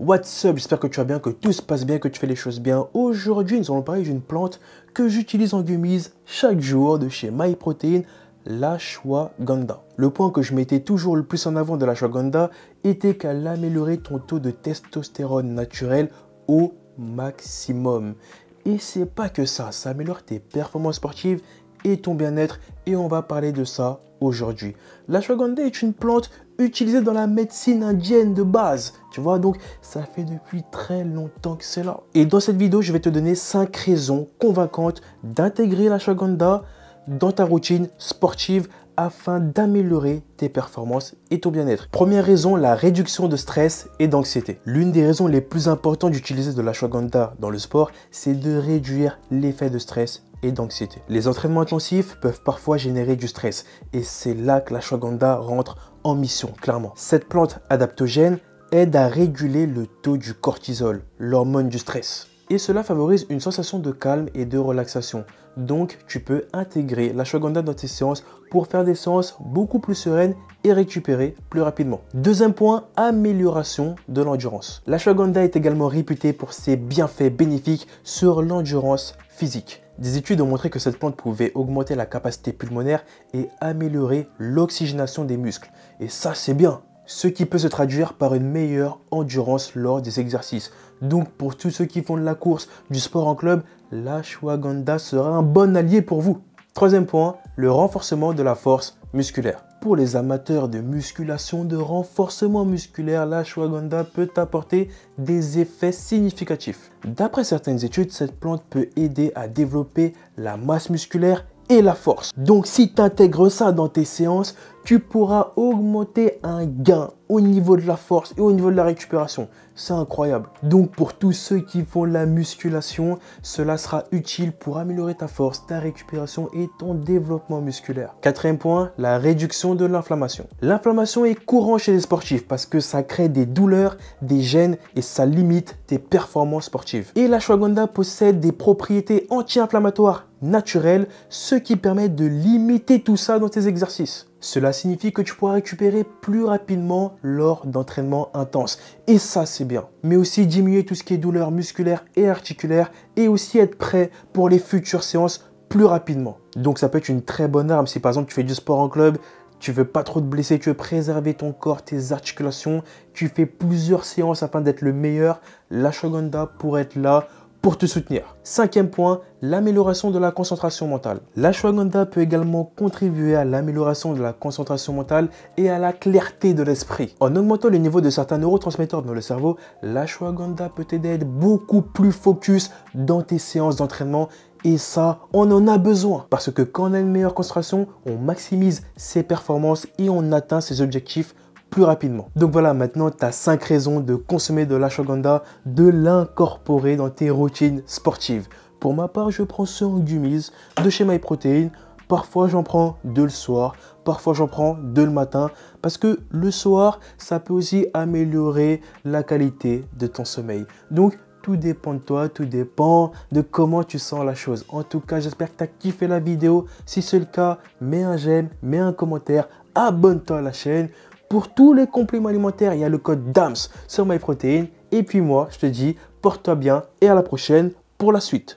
What's up, j'espère que tu vas bien, que tout se passe bien, que tu fais les choses bien. Aujourd'hui, nous allons parler d'une plante que j'utilise en gummies chaque jour de chez MyProtein, l'ashwagandha. Le point que je mettais toujours le plus en avant de l'ashwagandha était qu'elle améliorait ton taux de testostérone naturel au maximum. Et c'est pas que ça, ça améliore tes performances sportives et ton bien-être et on va parler de ça aujourd'hui. L'ashwagandha est une plante utilisé dans la médecine indienne de base. Tu vois, donc ça fait depuis très longtemps que c'est là. Et dans cette vidéo, je vais te donner 5 raisons convaincantes d'intégrer l'ashwagandha dans ta routine sportive afin d'améliorer tes performances et ton bien-être. Première raison, la réduction de stress et d'anxiété. L'une des raisons les plus importantes d'utiliser de l'ashwagandha dans le sport, c'est de réduire l'effet de stress et d'anxiété. Les entraînements intensifs peuvent parfois générer du stress et c'est là que la rentre en mission, clairement. Cette plante adaptogène aide à réguler le taux du cortisol, l'hormone du stress. Et cela favorise une sensation de calme et de relaxation. Donc tu peux intégrer la dans tes séances pour faire des séances beaucoup plus sereines et récupérer plus rapidement. Deuxième point, amélioration de l'endurance. La est également réputée pour ses bienfaits bénéfiques sur l'endurance physique. Des études ont montré que cette plante pouvait augmenter la capacité pulmonaire et améliorer l'oxygénation des muscles. Et ça, c'est bien ce qui peut se traduire par une meilleure endurance lors des exercices. Donc pour tous ceux qui font de la course, du sport en club, l'ashwagandha sera un bon allié pour vous. Troisième point, le renforcement de la force musculaire. Pour les amateurs de musculation, de renforcement musculaire, la l'ashwagandha peut apporter des effets significatifs. D'après certaines études, cette plante peut aider à développer la masse musculaire et la force. Donc si tu intègres ça dans tes séances, tu pourras augmenter un gain au niveau de la force et au niveau de la récupération. C'est incroyable. Donc pour tous ceux qui font la musculation, cela sera utile pour améliorer ta force, ta récupération et ton développement musculaire. Quatrième point, la réduction de l'inflammation. L'inflammation est courante chez les sportifs parce que ça crée des douleurs, des gènes et ça limite tes performances sportives. Et la Shwaganda possède des propriétés anti-inflammatoires naturelles, ce qui permet de limiter tout ça dans tes exercices. Cela signifie que tu pourras récupérer plus rapidement lors d'entraînements intenses. Et ça, c'est bien. Mais aussi diminuer tout ce qui est douleur musculaire et articulaire et aussi être prêt pour les futures séances plus rapidement. Donc ça peut être une très bonne arme si par exemple tu fais du sport en club, tu veux pas trop te blesser, tu veux préserver ton corps, tes articulations, tu fais plusieurs séances afin d'être le meilleur, la Shoganda pourrait être là pour te soutenir. Cinquième point, l'amélioration de la concentration mentale. L'ashwagandha peut également contribuer à l'amélioration de la concentration mentale et à la clarté de l'esprit. En augmentant le niveau de certains neurotransmetteurs dans le cerveau, l'ashwagandha peut t'aider à être beaucoup plus focus dans tes séances d'entraînement et ça, on en a besoin. Parce que quand on a une meilleure concentration, on maximise ses performances et on atteint ses objectifs plus rapidement. Donc voilà, maintenant tu as 5 raisons de consommer de l'ashwagandha, de l'incorporer dans tes routines sportives. Pour ma part, je prends ce en de chez MyProtein. Parfois j'en prends deux le soir, parfois j'en prends deux le matin, parce que le soir, ça peut aussi améliorer la qualité de ton sommeil. Donc tout dépend de toi, tout dépend de comment tu sens la chose. En tout cas, j'espère que tu as kiffé la vidéo. Si c'est le cas, mets un j'aime, mets un commentaire, abonne-toi à la chaîne. Pour tous les compléments alimentaires, il y a le code DAMS sur MyProtein. Et puis moi, je te dis, porte-toi bien et à la prochaine pour la suite.